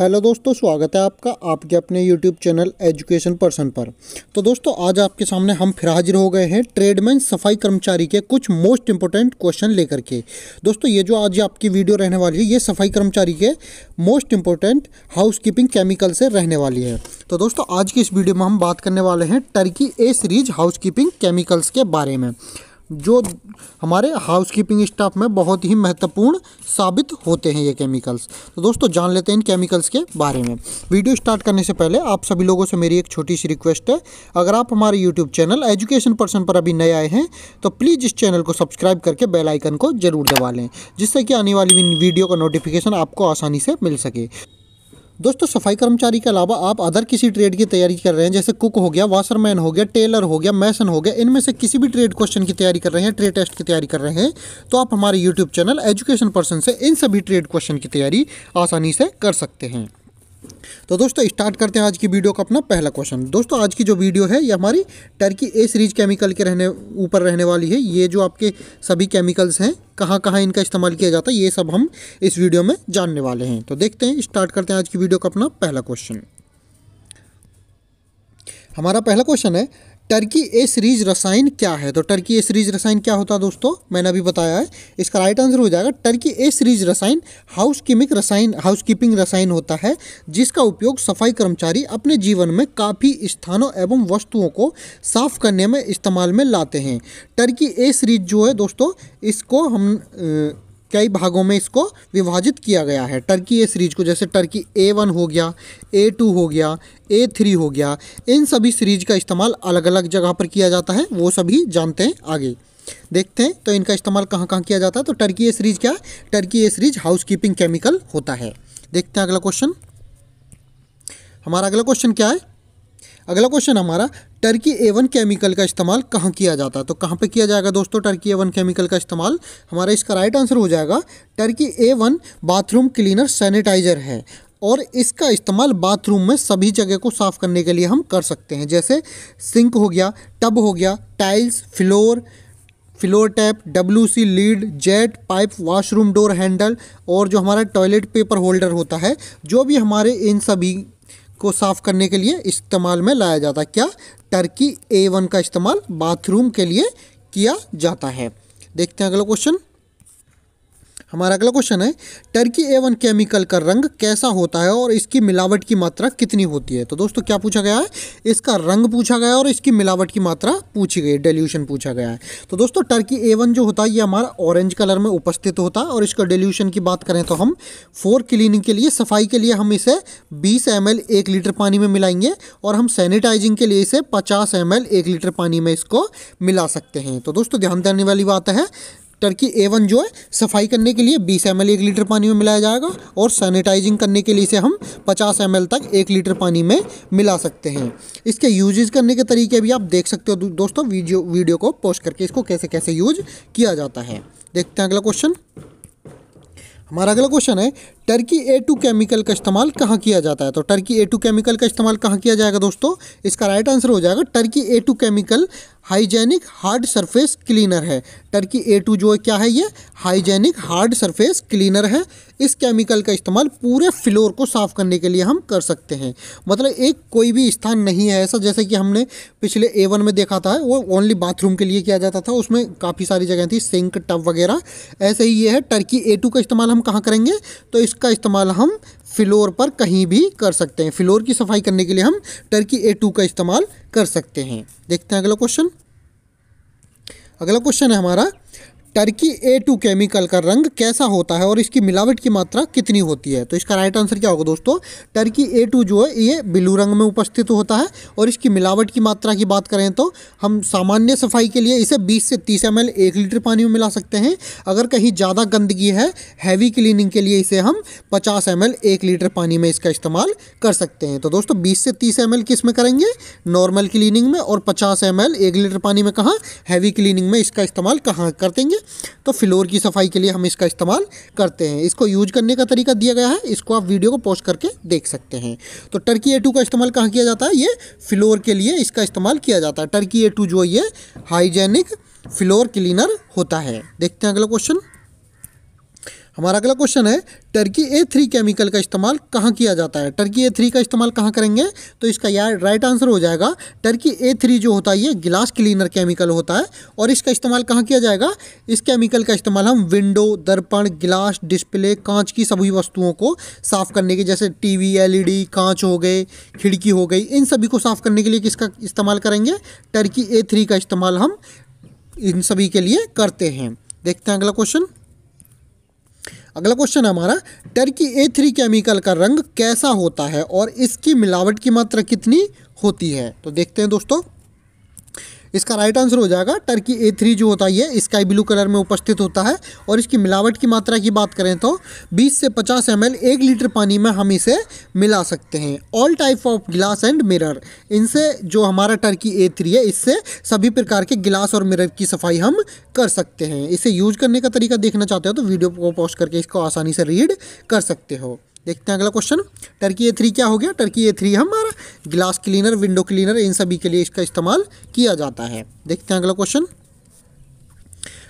hello दोस्तों स्वागत है आपका आपके अपने यूट्यूब चैनल एजुकेशन पर्सन पर तो दोस्तों आज आपके सामने हम फिर हाजिर हो गए हैं ट्रेडमैन सफाई कर्मचारी के कुछ मोस्ट इंपॉर्टेंट क्वेश्चन लेकर के दोस्तों ये जो आज आपकी वीडियो रहने वाली है ये सफाई कर्मचारी के मोस्ट इंपॉर्टेंट हाउसकीपिंग केमिकल से रहने वाली है तो दोस्तों आज की इस वीडियो में हम बात करने वाले हैं Taski A series housekeeping chemicals के बारे में जो हमारे हाउस कीपिंग स्टाफ में बहुत ही महत्वपूर्ण साबित होते हैं ये केमिकल्स तो दोस्तों जान लेते हैं इन केमिकल्स के बारे में वीडियो स्टार्ट करने से पहले आप सभी लोगों से मेरी एक छोटी सी रिक्वेस्ट है अगर आप हमारे यूट्यूब चैनल एजुकेशन पर्सन पर अभी नए आए हैं तो प्लीज़ इस चैनल को सब्सक्राइब करके बेलाइकन को ज़रूर दबा लें जिससे कि आने वाली वीडियो का नोटिफिकेशन आपको आसानी से मिल सके दोस्तों सफाई कर्मचारी के अलावा आप अदर किसी ट्रेड की तैयारी कर रहे हैं जैसे कुक हो गया वाशरमैन हो गया टेलर हो गया मैसन हो गया इनमें से किसी भी ट्रेड क्वेश्चन की तैयारी कर रहे हैं ट्रेड टेस्ट की तैयारी कर रहे हैं तो आप हमारे यूट्यूब चैनल एजुकेशन पर्सन से इन सभी ट्रेड क्वेश्चन की तैयारी आसानी से कर सकते हैं तो दोस्तों स्टार्ट करते हैं आज की वीडियो का अपना पहला क्वेश्चन दोस्तों आज की जो वीडियो है ये हमारी टर्की ए सीरीज केमिकल के रहने ऊपर रहने वाली है ये जो आपके सभी केमिकल्स हैं कहाँ कहाँ इनका इस्तेमाल किया जाता है ये सब हम इस वीडियो में जानने वाले हैं तो देखते हैं स्टार्ट करते हैं आज की वीडियो का अपना पहला क्वेश्चन हमारा पहला क्वेश्चन है टर्की ए सीरीज रसायन क्या है तो टर्की ए सीरीज रसायन क्या होता है दोस्तों मैंने अभी बताया है इसका राइट आंसर हो जाएगा टर्की ए सीरीज रसायन हाउस कीमिक रसायन हाउस कीपिंग रसायन होता है जिसका उपयोग सफाई कर्मचारी अपने जीवन में काफ़ी स्थानों एवं वस्तुओं को साफ करने में इस्तेमाल में लाते हैं टर्की ए सीरीज जो है दोस्तों इसको हम कई भागों में इसको विभाजित किया गया है टर्की ए सीरीज को जैसे टर्की ए वन हो गया ए टू हो गया ए थ्री हो गया इन सभी सीरीज का इस्तेमाल अलग अलग जगह पर किया जाता है वो सभी जानते हैं आगे देखते हैं तो इनका इस्तेमाल कहाँ कहाँ किया जाता है तो टर्की ए सीरीज क्या Taski A series housekeeping chemical होता है देखते हैं अगला क्वेश्चन हमारा अगला क्वेश्चन क्या है अगला क्वेश्चन हमारा टर्की एवन केमिकल का इस्तेमाल कहाँ किया जाता है तो कहाँ पे किया जाएगा दोस्तों टर्की एवन केमिकल का इस्तेमाल हमारा इसका राइट आंसर हो जाएगा Taski A one bathroom cleaner sanitiser है और इसका इस्तेमाल बाथरूम में सभी जगह को साफ़ करने के लिए हम कर सकते हैं जैसे सिंक हो गया टब हो गया tiles floor floor tap W C lid jet pipe washroom door handle और जो हमारा टॉयलेट पेपर होल्डर होता है जो भी हमारे इन सभी को साफ़ करने के लिए इस्तेमाल में लाया जाता है क्या टर्की ए वन का इस्तेमाल बाथरूम के लिए किया जाता है देखते हैं अगला क्वेश्चन हमारा अगला क्वेश्चन है टर्की एवन केमिकल का रंग कैसा होता है और इसकी मिलावट की मात्रा कितनी होती है तो दोस्तों क्या पूछा गया है इसका रंग पूछा गया है और इसकी मिलावट की मात्रा पूछी गई डेल्यूशन पूछा गया है तो दोस्तों टर्की एवन जो होता है ये हमारा ऑरेंज कलर में उपस्थित होता है और इसका डेल्यूशन की बात करें तो हम फोर क्लीनिंग के लिए सफाई के लिए हम इसे बीस एम एक लीटर पानी में मिलाएंगे और हम सैनिटाइजिंग के लिए इसे पचास एम एक लीटर पानी में इसको मिला सकते हैं तो दोस्तों ध्यान देने वाली बात है टर्की ए वन जो है सफाई करने के लिए बीस एम एक लीटर पानी में मिलाया जाएगा और सैनिटाइजिंग करने के लिए इसे हम पचास एम तक एक लीटर पानी में मिला सकते हैं इसके यूजेज करने के तरीके भी आप देख सकते हो दोस्तों वीडियो वीडियो को पोस्ट करके इसको कैसे कैसे यूज किया जाता है देखते हैं अगला क्वेश्चन हमारा अगला क्वेश्चन है टर्की ए टू केमिकल का इस्तेमाल कहाँ किया जाता है तो टर्की ए टू केमिकल का इस्तेमाल कहाँ किया जाएगा दोस्तों इसका राइट आंसर हो जाएगा Taski A two chemical hygienic hard surface cleaner है टर्की ए टू जो है क्या है ये हाइजेनिक हार्ड सरफेस क्लीनर है इस केमिकल का इस्तेमाल पूरे फ्लोर को साफ़ करने के लिए हम कर सकते हैं मतलब एक कोई भी स्थान नहीं है ऐसा जैसे कि हमने पिछले ए वन में देखा था वो ओनली बाथरूम के लिए किया जाता था उसमें काफ़ी सारी जगह थी सिंक टब वगैरह ऐसे ही ये है टर्की ए टू का इस्तेमाल हम कहाँ करेंगे तो इस इसका इस्तेमाल हम फ्लोर पर कहीं भी कर सकते हैं फ्लोर की सफाई करने के लिए हम टर्की ए टू का इस्तेमाल कर सकते हैं देखते हैं अगला क्वेश्चन अगला क्वेश्चन है हमारा टर्की ए टू केमिकल का रंग कैसा होता है और इसकी मिलावट की मात्रा कितनी होती है तो इसका राइट आंसर क्या होगा दोस्तों टर्की ए टू जो है ये ब्लू रंग में उपस्थित होता है और इसकी मिलावट की मात्रा की बात करें तो हम सामान्य सफाई के लिए इसे 20 से 30 एम एक लीटर पानी में मिला सकते हैं अगर कहीं ज़्यादा गंदगी है हैवी क्लीनिंग के लिए इसे हम पचास एम एक लीटर पानी में इसका इस्तेमाल कर सकते हैं तो दोस्तों बीस से तीस एम किस में करेंगे नॉर्मल क्लीनिंग में और पचास एम एक लीटर पानी में कहाँ हैवी क्लीनिंग में इसका इस्तेमाल कहाँ कर देंगे तो फ्लोर की सफाई के लिए हम इसका इस्तेमाल करते हैं इसको यूज करने का तरीका दिया गया है इसको आप वीडियो को पोस्ट करके देख सकते हैं तो टर्की ए टू का इस्तेमाल कहाँ किया जाता है ये फ्लोर के लिए इसका इस्तेमाल किया जाता है टर्की ए टू जो ये हाइजेनिक फ्लोर क्लीनर होता है देखते हैं अगला क्वेश्चन हमारा अगला क्वेश्चन है टर्की ए थ्री केमिकल का इस्तेमाल कहाँ किया जाता है टर्की ए थ्री का इस्तेमाल कहाँ करेंगे तो इसका यार राइट आंसर हो जाएगा टर्की ए थ्री जो होता है ये गिलास क्लीनर केमिकल होता है और इसका इस्तेमाल कहाँ किया जाएगा इस केमिकल का इस्तेमाल हम विंडो दर्पण गिलास डिस्प्ले कांच की सभी वस्तुओं को साफ़ करने के जैसे टी वी e कांच हो गए खिड़की हो गई इन सभी को साफ़ करने के लिए किसका इस्तेमाल करेंगे टर्की ए थ्री का इस्तेमाल हम इन सभी के लिए करते हैं देखते हैं अगला क्वेश्चन अगला क्वेश्चन है हमारा टर्की ए थ्री केमिकल का रंग कैसा होता है और इसकी मिलावट की मात्रा कितनी होती है तो देखते हैं दोस्तों इसका राइट आंसर हो जाएगा टर्की ए थ्री जो होता है स्काई ब्लू कलर में उपस्थित होता है और इसकी मिलावट की मात्रा की बात करें तो 20 से 50 एम एल एक लीटर पानी में हम इसे मिला सकते हैं all type of glass and mirror इनसे जो हमारा टर्की ए थ्री है इससे सभी प्रकार के गिलास और मिरर की सफाई हम कर सकते हैं इसे यूज करने का तरीका देखना चाहते हो तो वीडियो को पोस्ट करके इसको आसानी से रीड कर सकते हो देखते हैं अगला क्वेश्चन टर्की ए थ्री क्या हो गया टर्की ए थ्री हमारा ग्लास क्लीनर विंडो क्लीनर इन सभी के लिए इसका इस्तेमाल किया जाता है देखते हैं अगला क्वेश्चन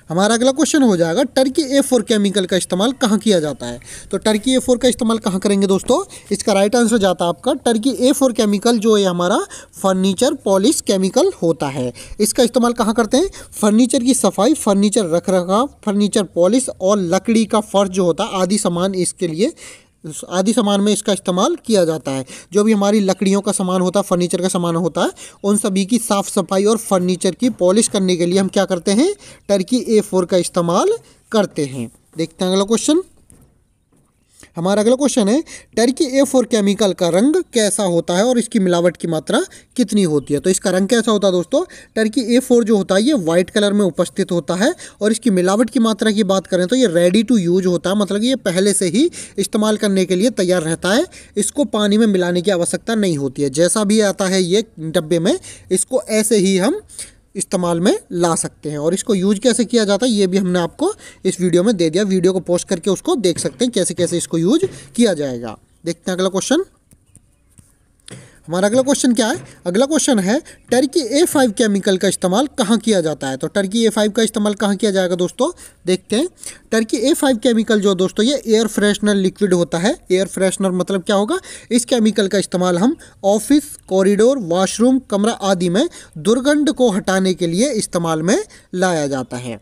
हमारा अगला क्वेश्चन हो जाएगा टर्की ए फोर केमिकल का इस्तेमाल कहाँ किया जाता है तो टर्की ए फोर का इस्तेमाल कहाँ करेंगे दोस्तों इसका राइट आंसर जाता है आपका टर्की ए फोर केमिकल जो है हमारा फर्नीचर पॉलिश केमिकल होता है इसका इस्तेमाल कहाँ करते हैं फर्नीचर की सफाई फर्नीचर रख रखाव फर्नीचर पॉलिश और लकड़ी का फर्श जो होता है आदि सामान इसके लिए आदि सामान में इसका इस्तेमाल किया जाता है जो भी हमारी लकड़ियों का सामान होता है फर्नीचर का सामान होता है उन सभी की साफ़ सफाई और फर्नीचर की पॉलिश करने के लिए हम क्या करते हैं टर्की ए फोर का इस्तेमाल करते हैं देखते हैं अगला क्वेश्चन हमारा अगला क्वेश्चन है टर्की ए फोर केमिकल का रंग कैसा होता है और इसकी मिलावट की मात्रा कितनी होती है तो इसका रंग कैसा होता है दोस्तों टर्की ए फोर जो होता है ये व्हाइट कलर में उपस्थित होता है और इसकी मिलावट की मात्रा की बात करें तो ये रेडी टू यूज होता है मतलब ये पहले से ही इस्तेमाल करने के लिए तैयार रहता है इसको पानी में मिलाने की आवश्यकता नहीं होती है जैसा भी आता है ये डब्बे में इसको ऐसे ही हम इस्तेमाल में ला सकते हैं और इसको यूज कैसे किया जाता है ये भी हमने आपको इस वीडियो में दे दिया वीडियो को पोस्ट करके उसको देख सकते हैं कैसे कैसे इसको यूज किया जाएगा देखते हैं अगला क्वेश्चन हमारा अगला क्वेश्चन क्या है अगला क्वेश्चन है टर्की ए फाइव केमिकल का इस्तेमाल कहाँ किया जाता है तो टर्की ए फाइव का इस्तेमाल कहाँ किया जाएगा दोस्तों देखते हैं टर्की ए फाइव केमिकल जो दोस्तों ये एयर फ्रेशनर लिक्विड होता है एयर फ्रेशनर मतलब क्या होगा इस केमिकल का इस्तेमाल हम ऑफिस कॉरिडोर वाशरूम कमरा आदि में दुर्गंध को हटाने के लिए इस्तेमाल में लाया जाता है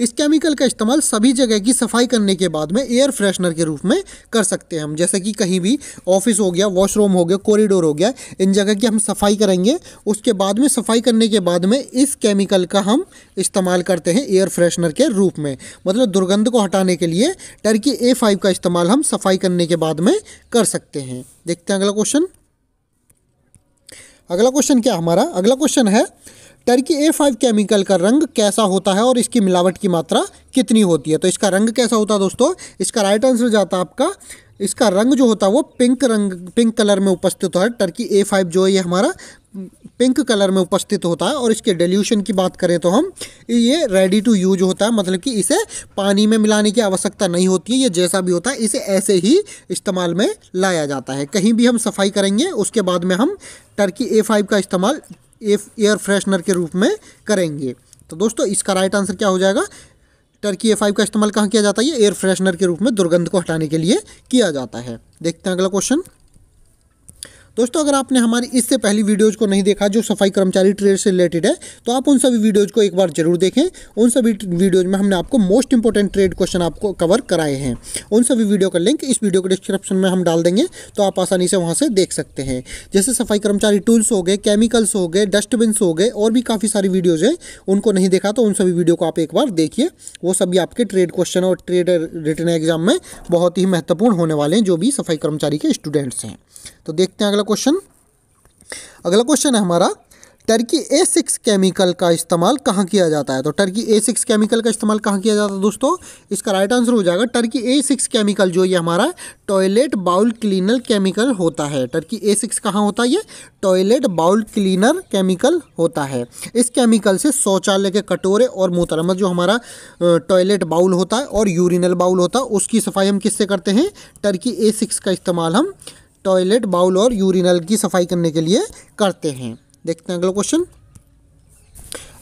इस केमिकल का इस्तेमाल सभी जगह की सफाई करने के बाद में एयर फ्रेशनर के रूप में कर सकते हैं हम जैसे कि कहीं भी ऑफिस हो गया वॉशरूम हो गया कॉरिडोर हो गया इन जगह की हम सफाई करेंगे उसके बाद में सफाई करने के बाद में इस केमिकल का हम इस्तेमाल करते हैं एयर फ्रेशनर के रूप में मतलब दुर्गंध को हटाने के लिए टर्की ए फाइव का इस्तेमाल हम सफाई करने के बाद में कर सकते हैं देखते हैं अगला क्वेश्चन अगला क्वेश्चन क्या हमारा अगला क्वेश्चन है टर्की ए फाइव केमिकल का रंग कैसा होता है और इसकी मिलावट की मात्रा कितनी होती है तो इसका रंग कैसा होता है दोस्तों इसका राइट आंसर जाता है आपका इसका रंग जो होता है वो पिंक रंग पिंक कलर में उपस्थित होता है टर्की ए फाइव जो है ये हमारा पिंक कलर में उपस्थित होता है और इसके डेल्यूशन की बात करें तो हम ये रेडी टू यूज होता है मतलब कि इसे पानी में मिलाने की आवश्यकता नहीं होती है ये जैसा भी होता है इसे ऐसे ही इस्तेमाल में लाया जाता है कहीं भी हम सफाई करेंगे उसके बाद में हम टर्की ए फाइव का इस्तेमाल एयर फ्रेशनर के रूप में करेंगे तो दोस्तों इसका राइट आंसर क्या हो जाएगा टर्की ए फाइव का इस्तेमाल कहाँ किया जाता है एयर फ्रेशनर के रूप में दुर्गंध को हटाने के लिए किया जाता है देखते हैं अगला क्वेश्चन दोस्तों अगर आपने हमारी इससे पहली वीडियोज़ को नहीं देखा जो सफाई कर्मचारी ट्रेड से रिलेटेड है तो आप उन सभी वीडियोज़ को एक बार जरूर देखें उन सभी वीडियोज़ में हमने आपको मोस्ट इंपॉर्टेंट ट्रेड क्वेश्चन आपको कवर कराए हैं उन सभी वीडियो का लिंक इस वीडियो के डिस्क्रिप्शन में हम डाल देंगे तो आप आसानी से वहाँ से देख सकते हैं जैसे सफाई कर्मचारी टूल्स हो गए केमिकल्स हो गए डस्टबिन हो गए और भी काफ़ी सारी वीडियोज़ हैं उनको नहीं देखा तो उन सभी वीडियो को आप एक बार देखिए वो सभी आपके ट्रेड क्वेश्चन और ट्रेड रिटर्न एग्जाम में बहुत ही महत्वपूर्ण होने वाले हैं जो भी सफाई कर्मचारी के स्टूडेंट्स हैं तो देखते हैं अगला क्वेश्चन अगला क्वेश्चन है हमारा टर्की ए सिक्स केमिकल का इस्तेमाल कहाँ किया जाता है तो टर्की ए सिक्स केमिकल का इस्तेमाल कहाँ किया जाता है दोस्तों इसका राइट आंसर हो जाएगा टर्की ए सिक्स केमिकल जो ये हमारा टॉयलेट बाउल क्लीनर केमिकल होता है टर्की ए सिक्स कहाँ होता है ये टॉयलेट बाउल क्लीनर केमिकल होता है इस केमिकल से शौचालय के कटोरे और मोहतरमा जो हमारा टॉयलेट बाउल होता है और यूरिनल बाउल होता है उसकी सफाई हम किससे करते हैं टर्की ए सिक्स का इस्तेमाल हम टॉयलेट बाउल और यूरिनल की सफाई करने के लिए करते हैं देखते हैं अगला क्वेश्चन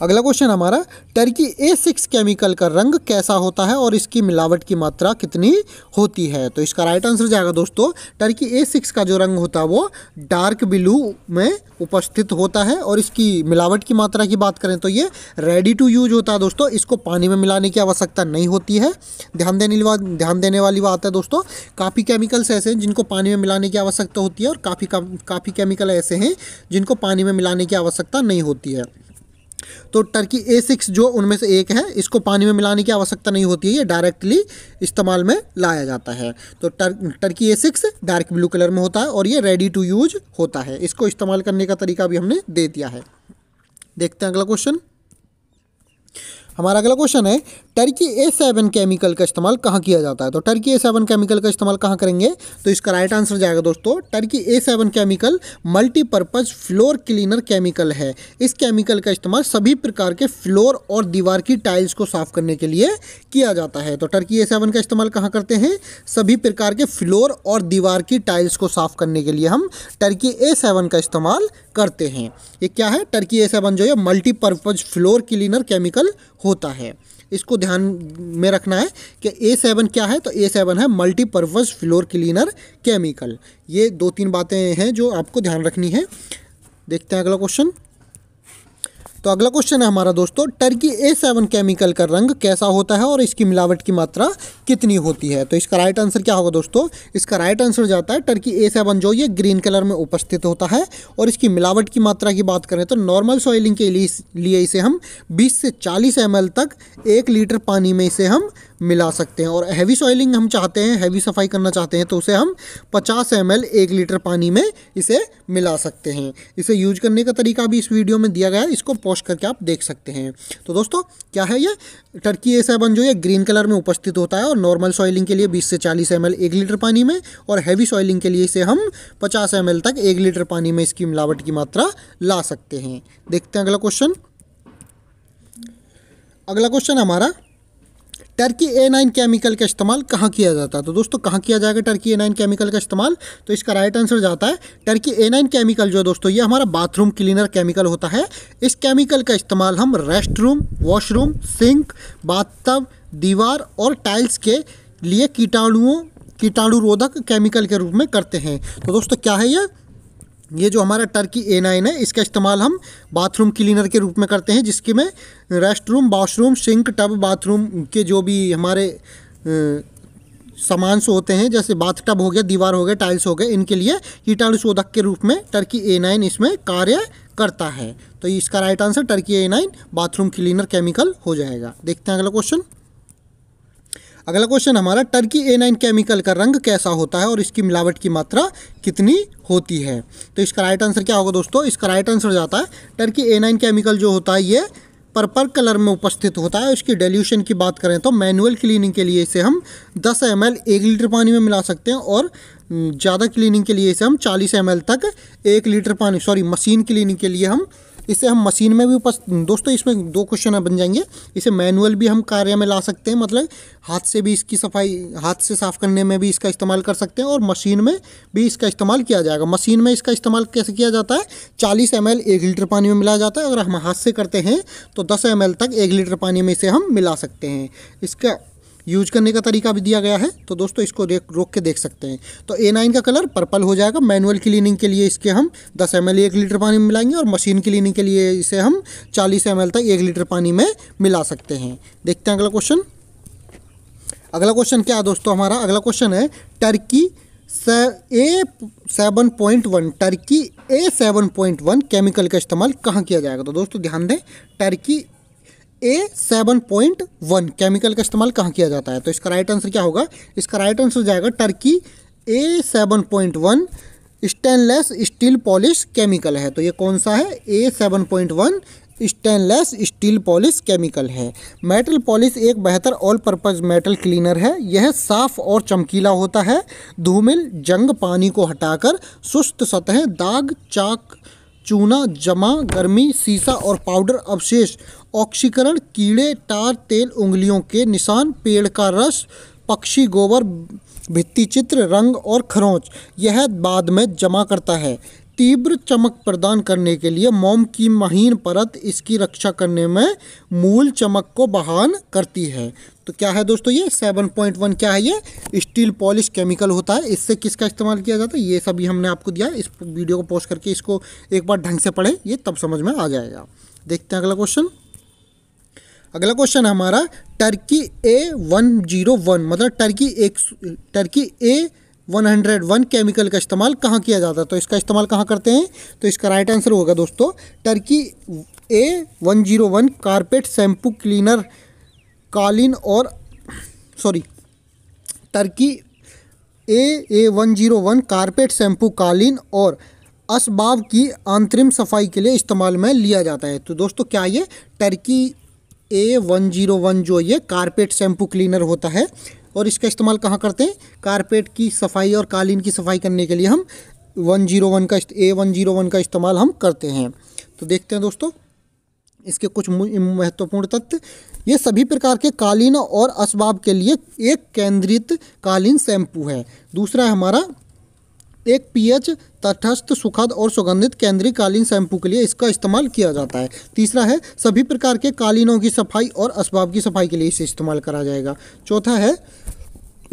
अगला क्वेश्चन हमारा टर्की ए सिक्स केमिकल का रंग कैसा होता है और इसकी मिलावट की मात्रा कितनी होती है तो इसका राइट आंसर जाएगा दोस्तों टर्की ए सिक्स का जो रंग होता है वो डार्क ब्लू में उपस्थित होता है और इसकी मिलावट की मात्रा की बात करें तो ये रेडी टू यूज होता है दोस्तों इसको पानी में मिलाने की आवश्यकता नहीं होती है ध्यान देने ध्यान देने वाली बात है दोस्तों काफ़ी केमिकल्स ऐसे हैं जिनको पानी में मिलाने की आवश्यकता होती है और काफ़ी काफ़ी केमिकल ऐसे हैं जिनको पानी में मिलाने की आवश्यकता नहीं होती है तो टर्की ए सिक्स जो उनमें से एक है इसको पानी में मिलाने की आवश्यकता नहीं होती है ये डायरेक्टली इस्तेमाल में लाया जाता है तो टर् Taski A six dark blue colour में होता है और ये रेडी टू यूज होता है इसको इस्तेमाल करने का तरीका भी हमने दे दिया है देखते हैं अगला क्वेश्चन हमारा अगला क्वेश्चन है टर्की ए सेवन केमिकल का इस्तेमाल कहाँ किया जाता है तो टर्की ए सेवन केमिकल का इस्तेमाल कहाँ करेंगे तो इसका राइट आंसर जाएगा दोस्तों Taski A seven chemical multipurpose floor cleaner chemical है इस केमिकल का इस्तेमाल सभी प्रकार के फ्लोर और दीवार की टाइल्स को साफ करने के लिए किया जाता है तो टर्की ए सेवन का इस्तेमाल कहाँ करते हैं सभी प्रकार के फ्लोर और दीवार की टाइल्स को साफ करने के लिए हम टर्की ए सेवन का इस्तेमाल करते हैं ये क्या है टर्की ए सेवन जो है मल्टीपर्पज़ फ्लोर क्लीनर केमिकल होता है इसको ध्यान में रखना है कि ए सेवन क्या है तो ए सेवन है मल्टीपर्पज़ फ्लोर क्लीनर केमिकल ये दो तीन बातें हैं जो आपको ध्यान रखनी है देखते हैं अगला क्वेश्चन तो अगला क्वेश्चन है हमारा दोस्तों टर्की ए सेवन केमिकल का रंग कैसा होता है और इसकी मिलावट की मात्रा कितनी होती है तो इसका राइट आंसर क्या होगा दोस्तों इसका राइट आंसर जाता है टर्की ए सेवन जो ये ग्रीन कलर में उपस्थित होता है और इसकी मिलावट की मात्रा की बात करें तो नॉर्मल सॉइलिंग के लिए इसे हम बीस से चालीस एम तक एक लीटर पानी में इसे हम मिला सकते हैं और हैवी सॉइलिंग हम चाहते हैं हैवी सफाई करना चाहते हैं तो उसे हम 50 एम एक लीटर पानी में इसे मिला सकते हैं इसे यूज करने का तरीका भी इस वीडियो में दिया गया है इसको पोस्ट करके आप देख सकते हैं तो दोस्तों क्या है ये टर्की ए सेवन जो ये ग्रीन कलर में उपस्थित होता है और नॉर्मल सॉइलिंग के लिए बीस से चालीस एम एक लीटर पानी में और हैवी सॉइलिंग के लिए इसे हम पचास एम तक एक लीटर पानी में इसकी मिलावट की मात्रा ला सकते हैं देखते हैं अगला क्वेश्चन अगला क्वेश्चन हमारा टर्की ए नाइन केमिकल का इस्तेमाल कहाँ किया जाता है तो दोस्तों कहाँ किया जाएगा टर्की ए नाइन केमिकल का इस्तेमाल तो इसका राइट आंसर जाता है टर्की ए नाइन केमिकल जो दोस्तों ये हमारा बाथरूम क्लीनर केमिकल होता है इस केमिकल का इस्तेमाल हम rest room washroom sink bathtub दीवार और टाइल्स के लिए कीटाणुओं कीटाणुरोधक केमिकल के रूप में करते हैं तो दोस्तों क्या है यह ये जो हमारा टर्की ए नाइन है इसका इस्तेमाल हम बाथरूम क्लीनर के रूप में करते हैं जिसके में rest room washroom sink tub bathroom के जो भी हमारे सामान से होते हैं जैसे बाथ टब हो गया दीवार हो गया टाइल्स हो गए इनके लिए कीटाणु शोधक के रूप में टर्की ए नाइन इसमें कार्य करता है तो इसका right answer Taski A nine bathroom cleaner chemical हो जाएगा देखते हैं अगला क्वेश्चन अगला क्वेश्चन हमारा टर्की ए नाइन केमिकल का रंग कैसा होता है और इसकी मिलावट की मात्रा कितनी होती है तो इसका राइट आंसर क्या होगा दोस्तों इसका राइट आंसर जाता है टर्की ए नाइन केमिकल जो होता है ये पर्पल कलर में उपस्थित होता है उसकी डेल्यूशन की बात करें तो मैनुअल क्लीनिंग के लिए इसे हम 10 एम एक लीटर पानी में मिला सकते हैं और ज़्यादा क्लीनिंग के लिए इसे हम 40 एम तक एक लीटर पानी सॉरी मशीन क्लीनिंग के लिए हम इसे हम मशीन में भी उपस दोस्तों इसमें दो क्वेश्चन बन जाएंगे इसे मैनुअल भी हम कार्य में ला सकते हैं मतलब हाथ से भी इसकी सफाई हाथ से साफ़ करने में भी इसका इस्तेमाल कर सकते हैं और मशीन में भी इसका इस्तेमाल किया जाएगा मशीन में इसका इस्तेमाल कैसे किया जाता है चालीस एम एक लीटर पानी में मिलाया जाता है अगर हम हाथ से करते हैं तो दस एम तक एक लीटर पानी में इसे हम मिला सकते हैं इसका यूज करने का तरीका भी दिया गया है तो दोस्तों इसको देख रोक के देख सकते हैं तो ए नाइन का कलर पर्पल हो जाएगा मैनुअल क्लीनिंग के लिए इसके हम दस एम एल एक लीटर पानी में मिलाएंगे और मशीन क्लीनिंग के लिए इसे हम चालीस एम तक एक लीटर पानी में मिला सकते हैं देखते हैं अगला क्वेश्चन अगला क्वेश्चन क्या है दोस्तों हमारा अगला क्वेश्चन है Taski A seven point one Taski A seven point one chemical का इस्तेमाल कहाँ किया जाएगा तो दोस्तों ध्यान दें Taski A seven point one chemical का इस्तेमाल कहाँ किया जाता है तो इसका राइट आंसर क्या होगा इसका राइट आंसर जाएगा Taski A seven point one stainless steel polish chemical है तो ये कौन सा है A seven point one stainless steel polish chemical है मेटल पॉलिश एक बेहतर ऑल पर्पज मेटल क्लीनर है यह साफ और चमकीला होता है धूमिल जंग पानी को हटाकर सुस्त सतह दाग चाक चूना जमा गर्मी सीसा और पाउडर अवशेष ऑक्सीकरण कीड़े टार तेल उंगलियों के निशान पेड़ का रस पक्षी गोबर भित्ति चित्र रंग और खरोंच यह बाद में जमा करता है तीव्र चमक प्रदान करने के लिए मोम की महीन परत इसकी रक्षा करने में मूल चमक को बहान करती है तो क्या है दोस्तों ये 7.1 क्या है ये स्टील पॉलिश केमिकल होता है इससे किसका इस्तेमाल किया जाता है ये सभी हमने आपको दिया इस वीडियो को पोस्ट करके इसको एक बार ढंग से पढ़ें ये तब समझ में आ जाएगा देखते हैं अगला क्वेश्चन अगला क्वेश्चन हमारा Taski A one zero one मतलब टर्की एक Taski A one hundred one chemical का इस्तेमाल कहाँ किया जाता है तो इसका इस्तेमाल कहाँ करते हैं तो इसका राइट आंसर होगा दोस्तों Taski A one zero one carpet shampoo cleaner कालीन और sorry Taski A A one zero one carpet shampoo कालीन और असबाब की अंतरिम सफाई के लिए इस्तेमाल में लिया जाता है तो दोस्तों क्या ये Taski A one zero one जो ये कारपेट शैम्पू क्लीनर होता है और इसका इस्तेमाल कहाँ करते हैं कारपेट की सफाई और कालीन की सफाई करने के लिए हम वन जीरो वन का ए वन जीरो वन का इस्तेमाल हम करते हैं तो देखते हैं दोस्तों इसके कुछ महत्वपूर्ण तत्व ये सभी प्रकार के कालीन और असबाब के लिए एक केंद्रित कालीन शैम्पू है दूसरा है हमारा एक पीएच तटस्थ सुखद और सुगंधित केंद्रीय कालीन शैम्पू के लिए इसका इस्तेमाल किया जाता है तीसरा है सभी प्रकार के कालीनों की सफाई और असबाब की सफाई के लिए इसे इस्तेमाल करा जाएगा चौथा है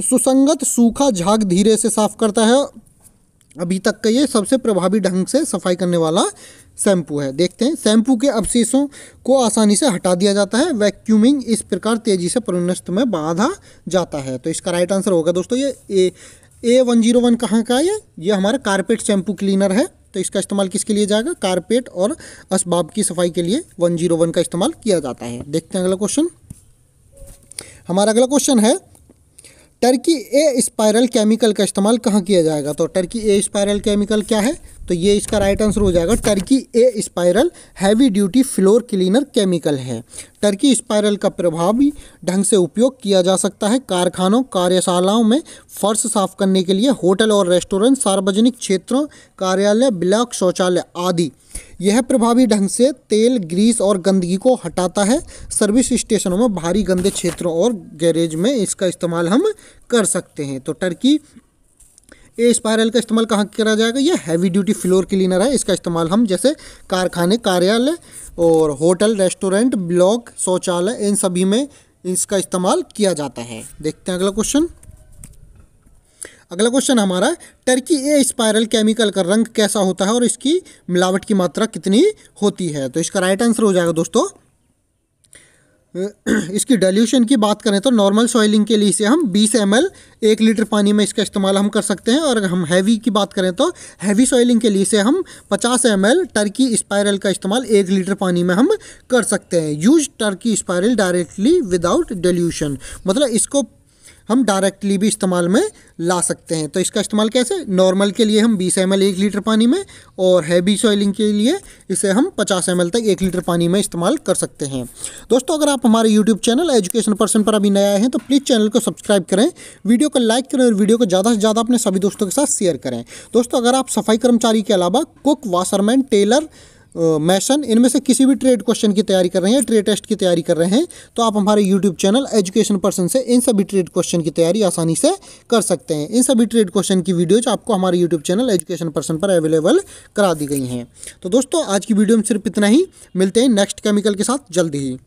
सुसंगत सूखा झाग धीरे से साफ करता है अभी तक का ये सबसे प्रभावी ढंग से सफाई करने वाला शैम्पू है देखते हैं शैम्पू के अवशेषों को आसानी से हटा दिया जाता है वैक्यूमिंग इस प्रकार तेजी से प्रविनस्त में बांधा जाता है तो इसका राइट आंसर होगा दोस्तों ये A A one zero one कहाँ का है ये हमारा कारपेट शैम्पू क्लीनर है तो इसका इस्तेमाल किसके लिए जाएगा कारपेट और असबाब की सफाई के लिए वन जीरो वन का इस्तेमाल किया जाता है देखते हैं अगला क्वेश्चन हमारा अगला क्वेश्चन है टर्की ए स्पायरल केमिकल का इस्तेमाल कहाँ किया जाएगा तो टर्की ए स्पायरल केमिकल क्या है तो ये इसका राइट आंसर हो जाएगा Taski A spiral heavy duty floor cleaner chemical है टर्की स्पायरल का प्रभावी ढंग से उपयोग किया जा सकता है कारखानों कार्यशालाओं में फर्श साफ करने के लिए होटल और रेस्टोरेंट सार्वजनिक क्षेत्रों कार्यालय ब्लॉक शौचालय आदि यह प्रभावी ढंग से तेल ग्रीस और गंदगी को हटाता है सर्विस स्टेशनों में भारी गंदे क्षेत्रों और गैरेज में इसका इस्तेमाल हम कर सकते हैं तो टर्की ए स्पायरल का इस्तेमाल कहाँ करा जाएगा यह हैवी ड्यूटी फ्लोर क्लीनर है इसका इस्तेमाल हम जैसे कारखाने कार्यालय और होटल रेस्टोरेंट ब्लॉक शौचालय इन सभी में इसका इस्तेमाल किया जाता है देखते हैं अगला क्वेश्चन अगला क्वेश्चन हमारा टर्की ए स्पायरल केमिकल का रंग कैसा होता है और इसकी मिलावट की मात्रा कितनी होती है तो इसका राइट आंसर हो जाएगा दोस्तों इसकी डाइल्यूशन की बात करें तो नॉर्मल सॉइलिंग के लिए इसे हम 20 एम एल एक लीटर पानी में इसका इस्तेमाल हम कर सकते हैं और हम हैवी की बात करें तो हैवी सॉइलिंग के लिए इसे हम 50 एम एल टर्की स्पायरल का इस्तेमाल एक लीटर पानी में हम कर सकते हैं use Taski spiral directly without dilution मतलब इसको हम डायरेक्टली भी इस्तेमाल में ला सकते हैं तो इसका इस्तेमाल कैसे नॉर्मल के लिए हम बीस एम एल एक लीटर पानी में और हैवी सॉइलिंग के लिए इसे हम पचास एम तक एक लीटर पानी में इस्तेमाल कर सकते हैं दोस्तों अगर आप हमारे यूट्यूब चैनल एजुकेशन पर्सन पर अभी नया हैं तो प्लीज़ चैनल को सब्सक्राइब करें वीडियो को लाइक करें और वीडियो को ज़्यादा से ज़्यादा अपने सभी दोस्तों के साथ शेयर करें दोस्तों अगर आप सफाई कर्मचारी के अलावा कुक वाशरमैन टेलर मैसन इनमें से किसी भी ट्रेड क्वेश्चन की तैयारी कर रहे हैं ट्रेड टेस्ट की तैयारी कर रहे हैं तो आप हमारे यूट्यूब चैनल एजुकेशन पर्सन से इन सभी ट्रेड क्वेश्चन की तैयारी आसानी से कर सकते हैं इन सभी ट्रेड क्वेश्चन की वीडियोज आपको हमारे यूट्यूब चैनल एजुकेशन पर्सन पर अवेलेबल करा दी गई हैं तो दोस्तों आज की वीडियो में सिर्फ इतना ही मिलते हैं नेक्स्ट केमिकल के साथ जल्दी ही